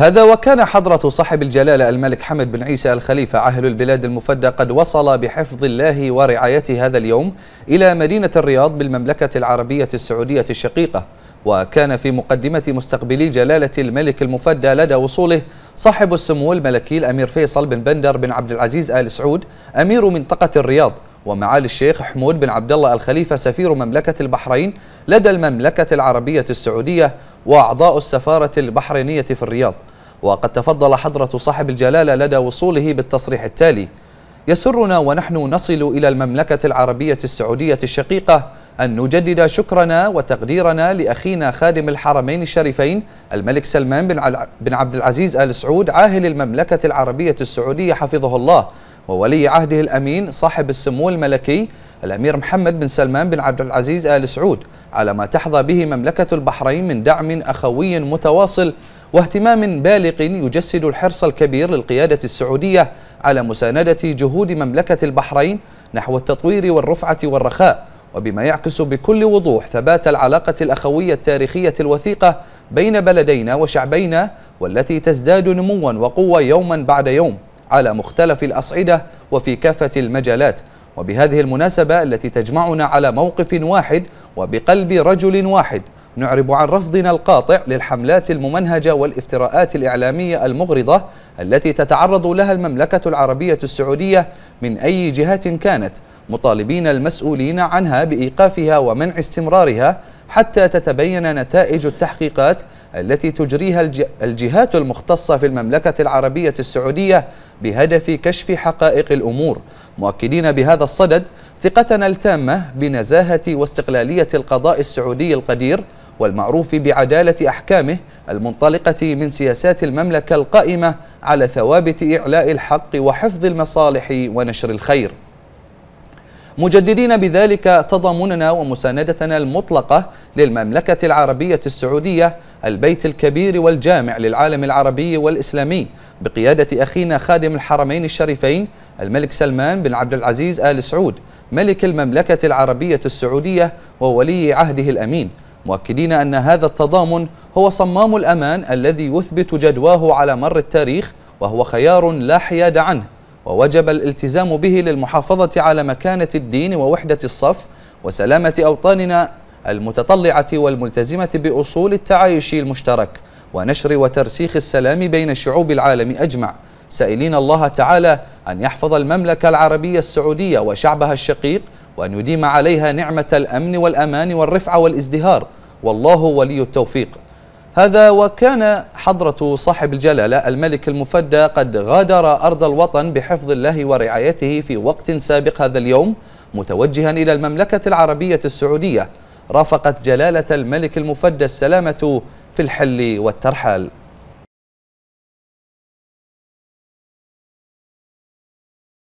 هذا وكان حضرة صاحب الجلالة الملك حمد بن عيسى الخليفة عاهل البلاد المفدى قد وصل بحفظ الله ورعايته هذا اليوم إلى مدينة الرياض بالمملكة العربية السعودية الشقيقة وكان في مقدمة مستقبلي جلالة الملك المفدى لدى وصوله صاحب السمو الملكي الأمير فيصل بن بندر بن عبد العزيز آل سعود أمير منطقة الرياض ومعالي الشيخ حمود بن عبد الله الخليفة سفير مملكة البحرين لدى المملكة العربية السعودية وأعضاء السفارة البحرينية في الرياض وقد تفضل حضرة صاحب الجلالة لدى وصوله بالتصريح التالي يسرنا ونحن نصل إلى المملكة العربية السعودية الشقيقة أن نجدد شكرنا وتقديرنا لأخينا خادم الحرمين الشريفين الملك سلمان بن عبد العزيز آل سعود عاهل المملكة العربية السعودية حفظه الله وولي عهده الأمين صاحب السمو الملكي الأمير محمد بن سلمان بن عبد العزيز آل سعود على ما تحظى به مملكة البحرين من دعم أخوي متواصل واهتمام بالغ يجسد الحرص الكبير للقيادة السعودية على مساندة جهود مملكة البحرين نحو التطوير والرفعة والرخاء وبما يعكس بكل وضوح ثبات العلاقة الأخوية التاريخية الوثيقة بين بلدينا وشعبينا والتي تزداد نموا وقوة يوما بعد يوم على مختلف الأصعدة وفي كافة المجالات وبهذه المناسبة التي تجمعنا على موقف واحد وبقلب رجل واحد نعرب عن رفضنا القاطع للحملات الممنهجة والافتراءات الإعلامية المغرضة التي تتعرض لها المملكة العربية السعودية من أي جهة كانت مطالبين المسؤولين عنها بإيقافها ومنع استمرارها حتى تتبين نتائج التحقيقات التي تجريها الجهات المختصة في المملكة العربية السعودية بهدف كشف حقائق الأمور مؤكدين بهذا الصدد ثقتنا التامة بنزاهة واستقلالية القضاء السعودي القدير والمعروف بعدالة أحكامه المنطلقة من سياسات المملكة القائمة على ثوابت إعلاء الحق وحفظ المصالح ونشر الخير مجددين بذلك تضامننا ومساندتنا المطلقة للمملكة العربية السعودية البيت الكبير والجامع للعالم العربي والإسلامي بقيادة أخينا خادم الحرمين الشريفين الملك سلمان بن عبد العزيز آل سعود ملك المملكة العربية السعودية وولي عهده الأمين مؤكدين أن هذا التضامن هو صمام الأمان الذي يثبت جدواه على مر التاريخ وهو خيار لا حياد عنه ووجب الالتزام به للمحافظة على مكانة الدين ووحدة الصف وسلامة أوطاننا المتطلعة والملتزمة بأصول التعايش المشترك ونشر وترسيخ السلام بين شعوب العالم أجمع سائلين الله تعالى أن يحفظ المملكة العربية السعودية وشعبها الشقيق وأن يديم عليها نعمة الأمن والأمان والرفعة والازدهار والله ولي التوفيق هذا وكان حضرة صاحب الجلالة الملك المفدى قد غادر أرض الوطن بحفظ الله ورعايته في وقت سابق هذا اليوم متوجها إلى المملكة العربية السعودية رافقت جلالة الملك المفدى السلامة في الحل والترحال